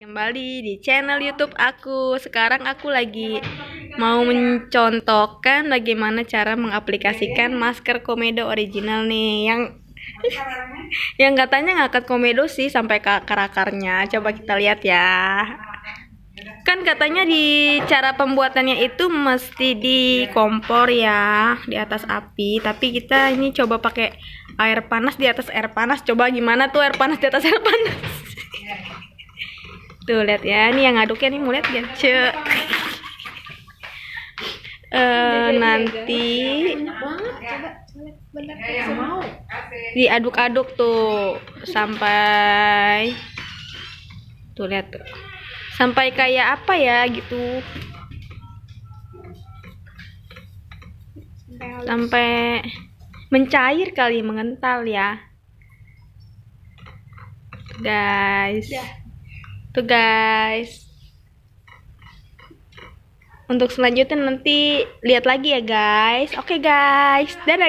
kembali di channel YouTube aku. Sekarang aku lagi mau mencontohkan bagaimana cara mengaplikasikan masker komedo original nih yang yang katanya ngangkat komedo sih sampai ke akar-akarnya. Coba kita lihat ya. Kan katanya di cara pembuatannya itu mesti di kompor ya, di atas api, tapi kita ini coba pakai air panas di atas air panas. Coba gimana tuh air panas di atas air panas? tuh lihat ya ini yang ngaduknya nih mau lihat ya ce nanti diaduk-aduk tuh sampai tuh lihat tuh sampai kayak apa ya gitu sampai mencair kali mengental ya guys tuh guys untuk selanjutnya nanti lihat lagi ya guys oke okay guys dadah